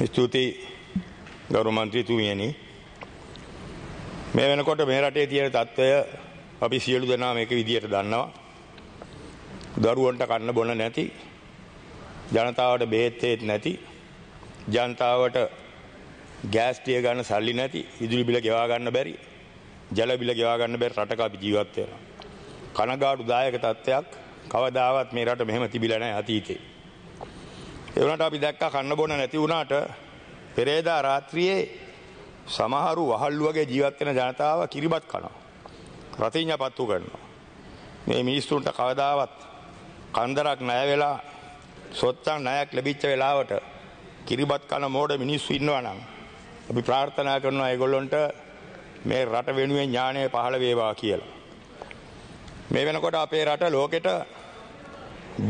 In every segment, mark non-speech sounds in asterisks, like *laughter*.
ස්තුතියි ගරු මන්ත්‍රීතුමියනි. මේ වෙනකොට මේ රටේ තියෙන තත්ත්වය අපි සියලු දෙනා මේක විදියට දන්නවා. දරුවන්ට කන්න බොන නැති ජනතාවට බෙහෙත් නැති ජනතාවට ගෑස්ටිය ගන්න සල්ලි නැති විදුලි බිල ගෙවා ගන්න බැරි ජල බිල ගෙවා ගන්න බැරි රටක අපි ජීවත් වෙනවා. කනගාටුදායක තත්ත්වයක් කවදාවත් මේ රට මෙහෙම තිබිලා නැහැ අතීතේ. ඒවනට අපි දැක්ක කන්න බොන නැති වුණාට පෙරේදා රාත්‍රියේ සමහරු වහල්ලු වගේ ජීවත් වෙන ජනතාව කිරිබත් කනවා. රතිඤ්ඤා පත්තු කරනවා. මේ මිනිස්සුන්ට කවදාවත් කන්දරක් ණය වෙලා සොත්තන් ණයක් ලැබිච්ච වෙලාවට කිරිබත් කන මෝඩ මිනිස්සු ඉන්නවා නම් අපි ප්‍රාර්ථනා කරනවා ඒගොල්ලොන්ට මේ රට වෙනුවෙන් ඥානය පහළ වේවා කියලා. මේ වෙනකොට අපේ රට ලෝකෙට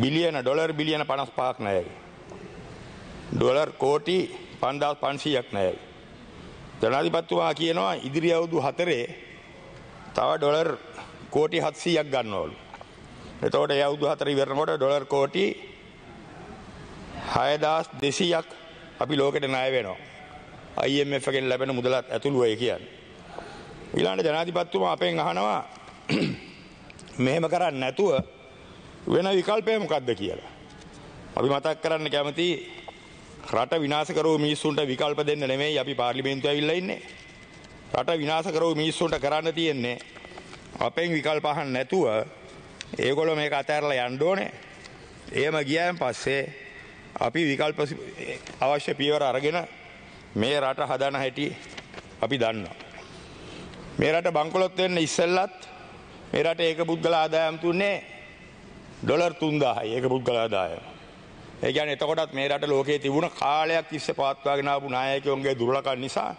බිලියන ඩොලර් බිලියන 55ක් ණයයි. ඩොලර් කෝටි පන්දස් පන්සීයක් නෑයි. ජනාධිපත්තුමා කියනවා ඉදිරි අවුදු හතරේ තව ඩොලර් කෝටි හත්සීයක් ගන්නවලු. එතෝට යවුදු හතර ඉවරනකොට ඩොලර් කෝටි හයදස් දෙසීයක් අපි ලෝකට ණය වෙනවා. IMF එකෙන් ලැබෙන මුදලත් ඇතුළුව ඒ කියන්නේ. ඊළඟ ජනාධිපතිතුමා අපෙන් අහනවා *clears throat* මෙහෙම කරන්නේ නැතුව වෙන විකල්පය මොකක්ද කියලා. අපි මතක් කරන්න කැමතියි රට විනාශ කරව මිනිස්සුන්ට විකල්ප දෙන්න නෙමෙයි අපි පාර්ලිමේන්තුව ඇවිල්ලා ඉන්නේ. රට විනාශ කරව මිනිස්සුන්ට කරන්න තියෙන්නේ අපෙන් විකල්ප අහන්න නැතුව ඒගොල්ලෝ මේක අතහැරලා යන්න ඕනේ. එහෙම ගියාන් පස්සේ අපි විකල්ප අවශ්‍ය පියවර අරගෙන මේ රට හදන හැටි අපි දන්නවා. මේ රට බංකොලොත් වෙන්න ඉස්සෙල්ලත් මේ රට ඒක පුද්ගල ආදායම් තුන්නේ ඩොලර් 3000යි ඒක පුද්ගල ආදායම. ඒ කියන්නේ එතකොටත් මේ රට ලෝකේ තිබුණ කාලයක් ඉස්සේ පාත්වාගෙන ආපු නායකයෝන්ගේ දුර්ලකම් නිසා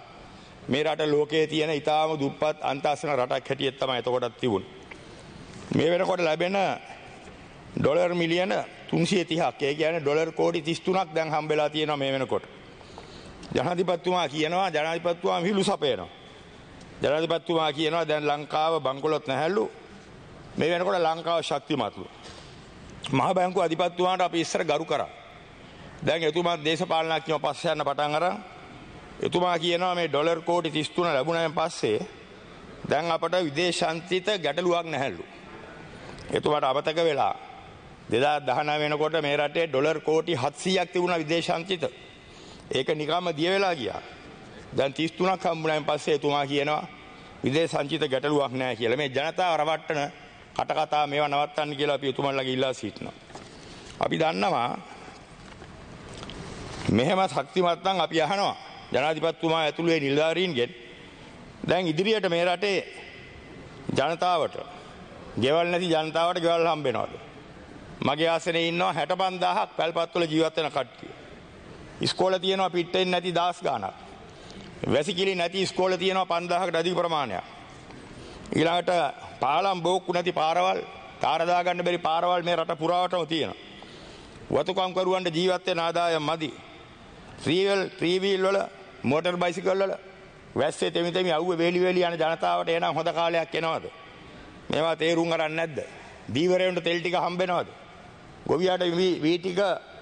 මේ රට ලෝකේ තියෙන ඊටාම දුප්පත් අන්තාසන රටක් හැටියට තමයි එතකොටත් තිබුණේ. මේ වෙනකොට ලැබෙන ඩොලර් මිලියන 330ක් ඒ කියන්නේ ඩොලර් කෝටි 33ක් දැන් හම්බෙලා තියෙනවා මේ වෙනකොට. ජනාධිපතිතුමා කියනවා ජනාධිපතිතුමා විහිළු සපයනවා. ජනාධිපතිතුමා කියනවා දැන් ලංකාව බංකොලොත් නැහැලු. මේ වෙනකොට ලංකාව ශක්තිමත්ලු. මහ බැංකු අධිපත් වුණාට අපි ඉස්සර ගරු කරා. දැන් එතුමා දේශපාලනඥයෝ පස්සේ යන්න පටන් අරන් එතුමා කියනවා මේ ඩොලර් කෝටි 33 ලැබුණාන් පස්සේ දැන් අපට විදේශාන්තිත ගැටලුවක් නැහැලු. එතුමාට අමතක වෙලා 2019 වෙනකොට මේ රටේ ඩොලර් කෝටි 700ක් තිබුණා විදේශාන්තිත. ඒක නිකම්ම දිය වෙලා ගියා. දැන් 33ක් හම්බුණාන් පස්සේ එතුමා කියනවා විදේශාන්තිත ගැටලුවක් නැහැ කියලා. මේ ජනතාව රවට්ටන කටකතා මේවා නවත්තන්න කියලා අපි උතුමන්ලගේ ඉල්ලා සිටිනවා. අපි දන්නවා මෙහෙම ශක්තිමත් නම් අපි අහනවා ජනාධිපතිතුමා ඇතුළේ නිලධාරීන්ගෙන් දැන් ඉදිරියට මේ රටේ ජනතාවට ගෙවල් නැති ජනතාවට ගෙවල් හම්බෙනවද මගේ ආසනේ ඉන්නවා 65000ක් පැල්පත්වල ජීවත් වෙන කට්ටිය ඉස්කෝලේ තියෙනවා පිටෙන් නැති 10 ගාණක් වැසිකිලි නැති ඉස්කෝලේ තියෙනවා 5000කට අධික ප්‍රමාණයක් ඊළඟට පාලම් බෝක්කු නැති පාරවල් තාරදා ගන්න බැරි පාරවල් මේ රට පුරාවටම තියෙනවා. වතුකම් කරුවන්ට ජීවත් වෙන ආදායම් මදි. ත්‍රිවිල් ත්‍රිවිල් වල මෝටර් බයිසිකල් වල වැස්සේ තෙමි තෙමි අවුවේ වේලි වේලි යන ජනතාවට එනම් හොඳ කාලයක් එනවද? මේවා තේරුම් ගන්න නැද්ද? දීවරයන්ට තෙල් ටික හම්බෙනවද? ගොවියාට වී ටික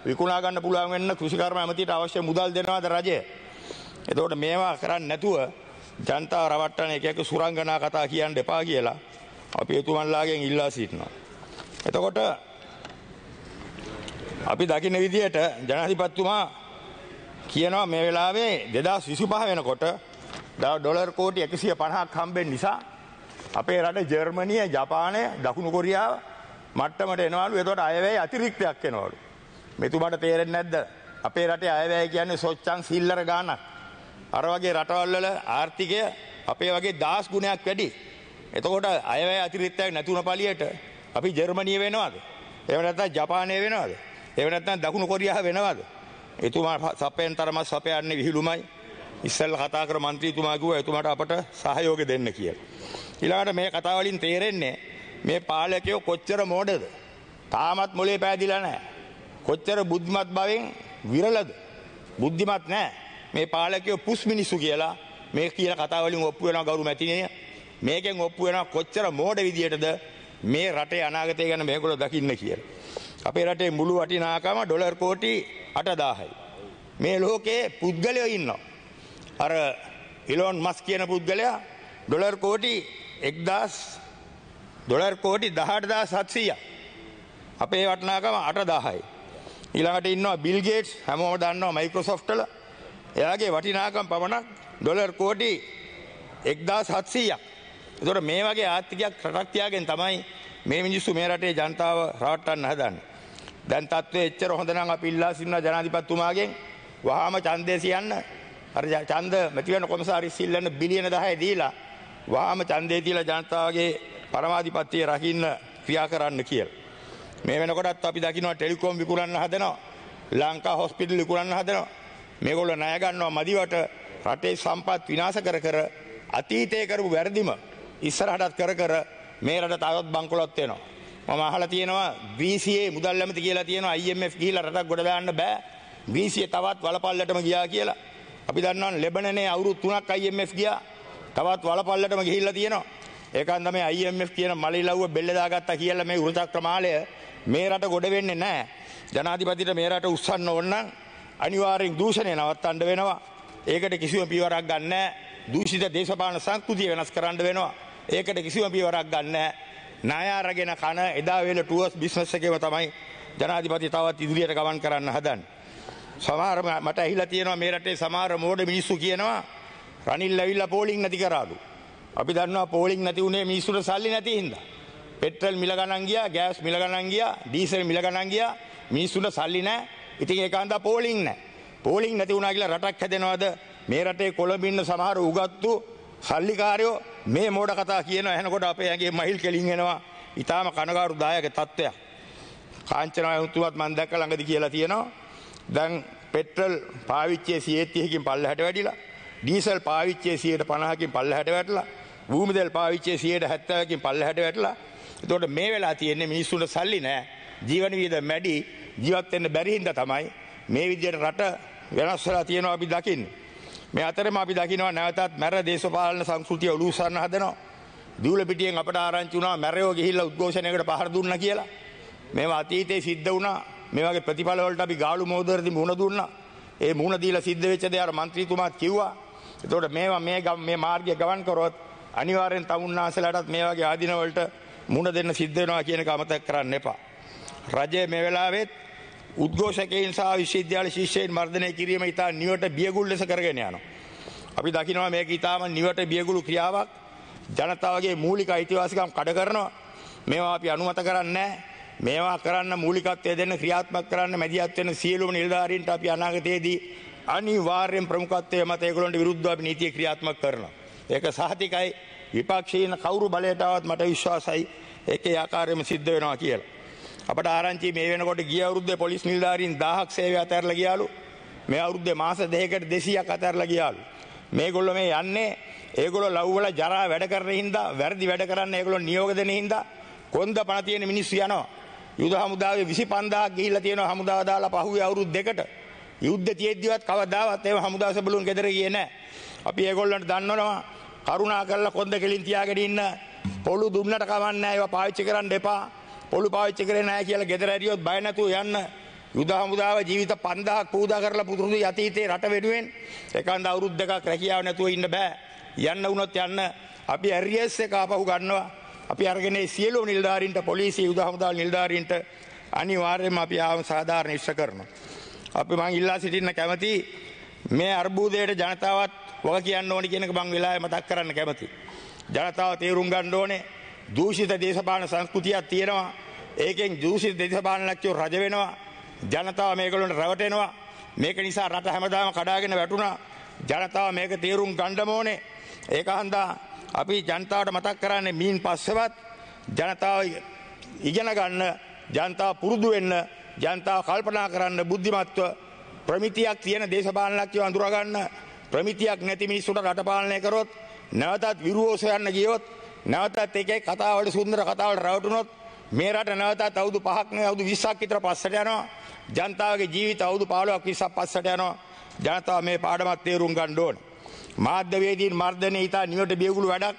විකුණා ගන්න පුළුවන් වෙන්න කෘෂිකර්ම ඇමතියට අවශ්‍ය මුදල් දෙනවද රජය? එතකොට මේවා කරන්නේ නැතුව ජනතාව රවට්ටන එක එක සුරංගනා කතා කියන්න එපා කියලා අපි එතුමන්ලාගෙන් ඉල්ලා සිටිනවා. එතකොට අපි දකින විදියට ජනාධිපත්තුමා කියනවා මේ වෙලාවේ දෙදා විසිපහ වෙනකොට ඩොලර් කෝටි එකසිය පණහක් හම්බෙන් නිසා අපේ රට ජර්මනිය ජපානය දකුණු කොරියාව මට්ටමට එනවාලු එතොට අයවැයි අතිරික්තයක් එනවලු. මෙතුමට තේරෙන් නැද්ද අපේ රට අයවැය කියන්නේ සොච්චන් සිල්ලර ගානක්. අර වගේ රටවල් වල ආර්ථිකය අපේ වගේ දාස් ගුණයක් වැඩි. එතකොට අයවැය අතිරික්තයක් නැති වුණ පළියට අපි ජර්මනිය වෙනවද? එහෙම නැත්නම් ජපානය වෙනවද? එහෙම නැත්නම් දකුණු කොරියාව වෙනවද? එතුමා සපයන තරම සපයන්නේ විහිළුමයි. ඉස්සෙල්ල කතා කර മന്ത്രിතුමා කිව්වා එතුමාට අපට සහයෝගය දෙන්න කියලා. ඊළඟට මේ කතා වලින් තේරෙන්නේ මේ පාලකයෝ කොච්චර මෝඩද? තාමත් මොලේ පෑදිලා නැහැ. කොච්චර බුද්ධිමත් භාවයෙන් විරලද? බුද්ධිමත් නැහැ. මේ පාලකයෝ පුස් මිනිස්සු කියලා මේ කියන කතා වලින් ඔප්පු වෙනවා ගෞරව මැතිණිය. මේකෙන් ඔප්පු වෙනවා කොච්චර මෝඩ විදියටද මේ රටේ අනාගතය ගැන මේගොල්ලෝ දකින්න කියලා. අපේ රටේ මුළු වටිනාකම ඩොලර් කෝටි 8000යි. මේ ලෝකේ පුද්ගලයෝ ඉන්නවා. අර ඉලොන් මස් කියන පුද්ගලයා ඩොලර් කෝටි 1000 ඩොලර් කෝටි 18700ක්. අපේ වටිනාකම 8000යි. ඊළඟට ඉන්නවා බිල් ගේට්ස් හැමෝම දන්නවා මයික්‍රොසොෆ්ට් වල එයාගේ වටිනාකම් පමණක් ඩොලර් කෝටි එක්දා සත්සීයක් දොට මේ වගේ ආර්ථිකයක් රටක්තියාගෙන් තමයි මේ මිනිස්සු මේ රටේ ජනතාව රවට්ටන්න හදන්න. දැන් තත්ත්වය එච්චර හොඳනම් අපි ඉල්ලා සිටින ජනාධිපතිතුමාගෙන් වහාම ඡන්දය සියන්න අර ඡන්ද මැතිවරණ කොමසාරිස් ඉල්ලන බිලියන 10 දීලා වහාම ඡන්දය දීලා ජනතාවගේ පරමාධිපත්‍යය රකින්න ක්‍රියා කරන්න කියලා. මේ වෙනකොටත් අපි දකිනවා ටෙලිකොම් විකුණන්න හදනවා. ලංකා හොස්පිටල් විකුණන්න හදනවා. මේගොල්ලෝ ණය ගන්නවා මදිවට රටේ සම්පත් විනාශ කර කර අතීතයේ කරපු වැරදිම ඉස්සරහටත් කර කර මේ රට තවත් බංකොලොත් වෙනවා. මම අහලා තියෙනවා BCA මුදල් ඇමති කියලා තියෙනවා IMF ගිහිලා රටක් ගොඩ දාන්න බෑ. BCA තවත් වලපල්ලටම ගියා කියලා. අපි දන්නවා ලෙබනනේ අවුරුදු 3ක් IMF ගියා. තවත් වලපල්ලටම ගිහිල්ලා තියෙනවා. ඒකන් තමයි IMF කියන මලිලව්ව බෙල්ල දාගත්තා කියලා මේ වෘතක්‍රමාලය මේ රට ගොඩ වෙන්නේ නැහැ. ජනාධිපතිට මේ රට උස්සන්න ඕන නම් අනිවාර්යෙන් දූෂණය නවත්තන්න වෙනවා. ඒකට කිසිම පියවරක් ගන්න දූෂිත දේශපාලන සංස්කෘතිය වෙනස් කරන්න වෙනවා. ඒකට කිසිම පියවරක් ගන්න ණය අරගෙන කන එදා වේල ටුවර්ස් බිස්නස් එකේම තමයි ජනාධිපති තවත් ඉදිරියට ගමන් කරන්න හදන්නේ. සමහර මට ඇහිලා තියෙනවා මේ රටේ සමහර මෝඩ මිනිස්සු කියනවා රනිල් ඇවිල්ලා පෝලිං නැති කරාලු. අපි දන්නවා පෝලිං නැති උනේ මිනිස්සුන්ට සල්ලි නැති හින්දා. පෙට්‍රල් මිල ගණන් ගියා, ගෑස් මිල ගණන් ගියා, ඩීසල් මිල ගණන් ගියා. මිනිස්සුන්ට සල්ලි නැහැ. ඉතින් ඒක අන්දා පෝලිං නැහැ. පෝලිං නැති වුණා කියලා රටක් හැදෙනවද? මේ රටේ කොළඹින්න සමහර උගත්තු සල්ලිකාරයෝ මේ මෝඩ කතා කියන ඇහෙනකොට අපේ ඇඟේ මහිල් කෙලින් එනවා. ඊටාම කනගාටුදායක තත්ත්වයක්. කාංචනා වුතුවත් මම දැක්ක ළඟදී කියලා තියෙනවා. දැන් පෙට්‍රල් පාවිච්චියේ 70කින් පල්ලහැට වැඩිලා, ඩීසල් පාවිච්චියේ 150කින් පල්ලහැට වැටලා, භූමිදෙල් පාවිච්චියේ 70කින් පල්ලහැට වැටලා. එතකොට මේ වෙලා තියෙන්නේ මිනිස්සුන්ට සල්ලි නැහැ. ජීවන වියදම වැඩි ජීවත් වෙන්න බැරි හින්දා තමයි මේ විදිහට රට වෙනස් වෙලා තියෙනවා අපි දකින්නේ. මේ අතරම අපි දකිනවා නැවතත් මැර දේශපාලන සංස්කෘතිය ඔලූ උස්සන්න හදනවා. දියුල පිටියෙන් අපට ආරංචි වුණා මැරයෝ ගිහිල්ලා උද්ඝෝෂණයකට පහර දුන්නා කියලා. මේවා අතීතේ සිද්ධ වුණා. මේ වගේ ප්‍රතිඵල වලට අපි ගාලු මොහොතේදී මුහුණ දුන්නා. ඒ මුහුණ දීලා සිද්ධ වෙච්ච දේ අර മന്ത്രിතුමාත් කිව්වා. එතකොට මේවා මේ මේ මාර්ගය ගමන් කරොත් අනිවාර්යෙන් තමුන්නාසලටත් මේ වගේ ආධින වලට මුණ දෙන්න සිද්ධ වෙනවා කියන එක අමතක කරන්න එපා. රජය මේ වෙලාවෙත් උද්ඝෝෂකයන් සහ විශ්වවිද්‍යාල ශිෂ්‍යයන් මර්ධනය කිරීම ඉතා නිවට බියගුල් ලෙස කරගෙන යනවා. අපි දකිනවා මේක ඉතාම නිවට බියගුළු ක්‍රියාවක්. ජනතාවගේ මූලික අයිතිවාසිකම් කඩ කරනවා. මේවා අපි අනුමත කරන්නේ මේවා කරන්න මූලිකත්වය දෙන්න ක්‍රියාත්මක කරන්න මැදිහත් වෙන සියලුම නිලධාරීන්ට අපි අනාගතයේදී අනිවාර්යෙන් ප්‍රමුඛත්වයේ මත ඒගොල්ලන්ට විරුද්ධව අපි නීතිය ක්‍රියාත්මක කරනවා. ඒක සහතිකයි විපක්ෂීන කවුරු බලයට ආවත් මට විශ්වාසයි ඒකේ ආකාරයෙන්ම සිද්ධ වෙනවා කියලා. අපට ආරංචි මේ වෙනකොට ගිය අවුරුද්දේ පොලිස් නිලධාරීන් 1000ක් සේවය අතහැරලා ගියාලු. මේ අවුරුද්දේ මාස දෙකකට 200ක් අතහැරලා ගියාලු. මේගොල්ලෝ මේ යන්නේ ඒගොල්ලෝ ලව් වල ජරා වැඩ කරන හින්දා, වැරදි වැඩ කරන්න ඒගොල්ලෝ නියෝග දෙන හින්දා කොන්ද පණ තියෙන මිනිස්සු යනවා. යුද හමුදාවේ 25000ක් ගිහිල්ලා තියෙනවා හමුදාව දාලා පහුවේ අවුරුදු දෙකට. යුද්ධ තියෙද්දිවත් කවදාවත් ඒව හමුදා සබලුන් ගෙදර ගියේ නැහැ. අපි ඒගොල්ලන්ට දන්නවනවා කරුණා කරලා කොන්ද කෙලින් තියාගෙන ඉන්න පොළු දුන්නට කවන්නේ නැහැ ඒවා පාවිච්චි කරන්න එපා. පොළු පාවිච්චි කරේ නැහැ කියලා ගෙදර ඇරියොත් බය නැතුව යන්න යුද හමුදාව ජීවිත 5000ක් පූදා කරලා පුදුරුදු යතීතේ රට වෙනුවෙන් එකන්ද අවුරුදු දෙකක් රැකියාව නැතුව ඉන්න බෑ යන්න වුණොත් යන්න අපි ඇරියස් එක ආපහු ගන්නවා අපි අරගෙන සියලු නිලධාරීන්ට පොලිසිය යුද හමුදා නිලධාරීන්ට අනිවාර්යයෙන්ම අපි ආව සාධාරණ ඉෂ්ට කරනවා අපි මං ඉල්ලා සිටින්න කැමති මේ අර්බුදයට ජනතාවත් වග කියන්න ඕනි කියන එක මං වෙලාවේ මතක් කරන්න කැමතියි ජනතාව තේරුම් ගන්න ඕනේ දූෂිත දේශපාලන සංස්කෘතියක් තියෙනවා. ඒකෙන් දූෂිත දේශපාලනඥයෝ රජ වෙනවා. ජනතාව මේගොල්ලන්ට රැවටෙනවා. මේක නිසා රට හැමදාම කඩාගෙන වැටුණා. ජනතාව මේක තීරුම් ගන්න ඕනේ. ඒක හන්දා අපි ජනතාවට මතක් කරන්නේ මීන් පස්සෙවත් ජනතාව ඉගෙන ගන්න, ජනතාව පුරුදු වෙන්න, ජනතාව කල්පනා කරන්න බුද්ධිමත්ව ප්‍රමිතියක් තියෙන දේශපාලනඥයෝ අඳුර ගන්න. ප්‍රමිතියක් නැති මිනිස්සුන්ට රට පාලනය කරොත් නැවතත් විරෝධ යන්න ගියොත් නැවතත් ඒකේ කතාවට සුන්දර කතාවට රැවටුනොත් මේ රට නැවතත් අවුරුදු 5ක් නෙවෙයි අවුරුදු 20ක් විතර පස්සට යනවා. ජනතාවගේ ජීවිත අවුරුදු 15ක් 20ක් පස්සට යනවා. ජනතාව මේ පාඩමත් තේරුම් ගන්න ඕන. මාධ්‍ය වේදීන් මර්ධනයේ ඊට නිවට බියගුළු වැඩක්.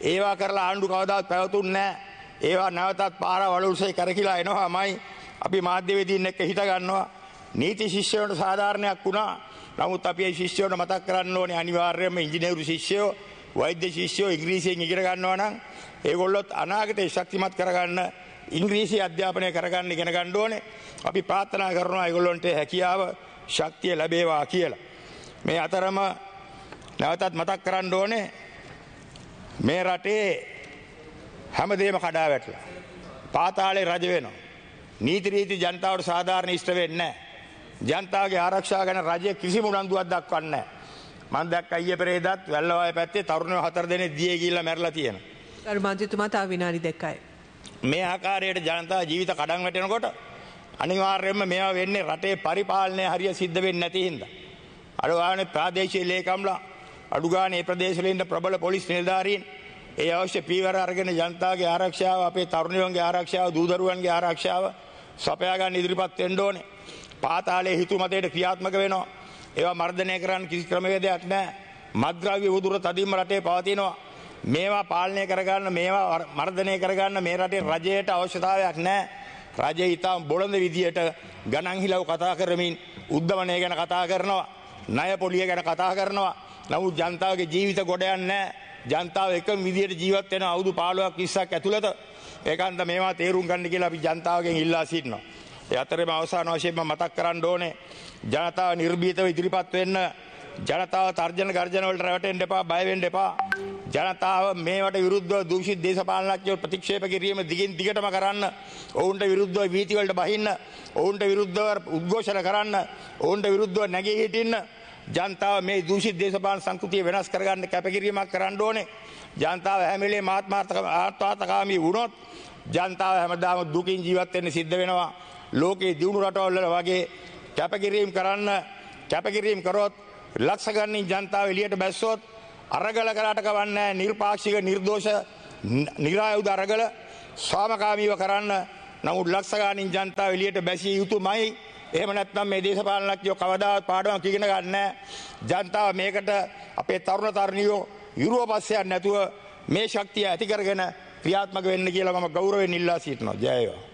ඒවා කරලා ආණ්ඩු කවදාවත් පැවතුන්නේ නැහැ. ඒවා නැවතත් පාර වලුල්සේ කරකිලා එනවාමයි අපි මාධ්‍ය වේදීන් එක්ක හිට ගන්නවා. නීති ශිෂ්‍යයන්ට සාධාරණයක් වුණා. නමුත් අපි ඒ ශිෂ්‍යයන්ට මතක් කරන්න ඕනේ අනිවාර්යයෙන්ම ඉංජිනේරු ශිෂ්‍යයෝ වෛද්‍ය ශිෂ්‍යෝ ඉංග්‍රීසියෙන් ඉගෙන ගන්නවා නම් ඒගොල්ලොත් අනාගතේ ශක්තිමත් කරගන්න ඉංග්‍රීසි අධ්‍යාපනය කරගන්න ඉගෙන ගන්න ඕනේ. අපි ප්‍රාර්ථනා කරනවා ඒගොල්ලන්ට හැකියාව ශක්තිය ලැබේවා කියලා. මේ අතරම නැවතත් මතක් කරන්න ඕනේ මේ රටේ හැමදේම කඩා වැටලා. පාතාලේ රජ වෙනවා. නීති රීති ජනතාවට සාධාරණ ඉෂ්ට වෙන්නේ නැහැ. ජනතාවගේ ආරක්ෂාව ගැන රජය කිසිම උනන්දුවක් දක්වන්නේ නැහැ. මම දැක්ක අයිය පෙරේදාත් වැල්ලවාය පැත්තේ තරුණයෝ හතර දෙනෙක් දියේ ගිහිල්ලා මැරලා තියෙනවා. ගරු මන්ත්‍රීතුමා තව විනාඩි දෙකයි. මේ ආකාරයට ජනතා ජීවිත කඩන් වැටෙනකොට අනිවාර්යයෙන්ම මේවා වෙන්නේ රටේ පරිපාලනය හරිය සිද්ධ වෙන්නේ නැති හින්දා. අර වානේ ප්‍රාදේශීය ලේකම්ලා අඩුගානේ ප්‍රදේශවල ඉන්න ප්‍රබල පොලිස් නිලධාරීන් ඒ අවශ්‍ය පීවර අරගෙන ජනතාවගේ ආරක්ෂාව අපේ තරුණයන්ගේ ආරක්ෂාව දූදරුවන්ගේ ආරක්ෂාව සපයා ගන්න ඉදිරිපත් වෙන්න ඕනේ. පාතාලේ හිතුමතේට ක්‍රියාත්මක වෙනවා. ඒවා මර්ධනය කරන්න කිසි ක්‍රමවේදයක් නැහැ. මද්‍රව්‍ය උදුර තදින්ම රටේ පවතිනවා. මේවා පාලනය කරගන්න මේවා මර්ධනය කරගන්න මේ රටේ රජයට අවශ්‍යතාවයක් නැහැ. රජය ඉතාම බොළඳ විදියට ගණන් හිලව් කතා කරමින් උද්ධමනය ගැන කතා කරනවා. ණය පොලිය ගැන කතා කරනවා. නමුත් ජනතාවගේ ජීවිත ගොඩ යන්නේ ජනතාව එකම විදියට ජීවත් වෙන අවුරුදු 15ක් 20ක් ඇතුළත ඒකන්ද මේවා තේරුම් ගන්න කියලා අපි ජනතාවගෙන් ඉල්ලා සිටිනවා. ඒ අතරේම අවසාන වශයෙන්ම මතක් කරන්න ඕනේ ජනතාව නිර්භීතව ඉදිරිපත් වෙන්න ජනතාව තර්ජන ගර්ජන වලට රැවටෙන්න එපා බය වෙන්න එපා ජනතාව මේවට විරුද්ධව දූෂිත දේශපාලනඥයෝ ප්‍රතික්ෂේප කිරීම දිගින් දිගටම කරන්න ඔවුන්ට විරුද්ධව වීථි වලට බහින්න ඔවුන්ට විරුද්ධව උද්ඝෝෂණ කරන්න ඔවුන්ට විරුද්ධව නැගී හිටින්න ජනතාව මේ දූෂිත දේශපාලන සංස්කෘතිය වෙනස් කරගන්න කැපකිරීමක් කරන්න ඕනේ. ජනතාව හැම වෙලේම ආත්මාර්ථකාමී වුණොත් ජනතාව හැමදාම දුකින් ජීවත් වෙන්න සිද්ධ වෙනවා. ලෝකයේ දියුණු රටවල්වල වගේ කැපකිරීම් කරන්න කැපකිරීම් කරොත් ලක්ෂ ගණනින් ජනතාව එළියට බැස්සොත් අරගල කරාට කවන්නේ නිර්පාක්ෂික නිර්දෝෂ නිරායුධ අරගල ස්වාමකාමීව කරන්න නමුත් ලක්ෂ ගණනින් ජනතාව එළියට බැසිය යුතුමයි එහෙම නැත්නම් මේ දේශපාලනඥයෝ කවදාවත් පාඩමක් ඉගෙන ගන්න ජනතාව මේකට අපේ තරුණ තරුණියෝ යුරෝපස්සයන් නැතුව මේ ශක්තිය ඇති කරගෙන ක්‍රියාත්මක වෙන්න කියලා මම ගෞරවයෙන් ඉල්ලා සිටිනවා ජය වේවා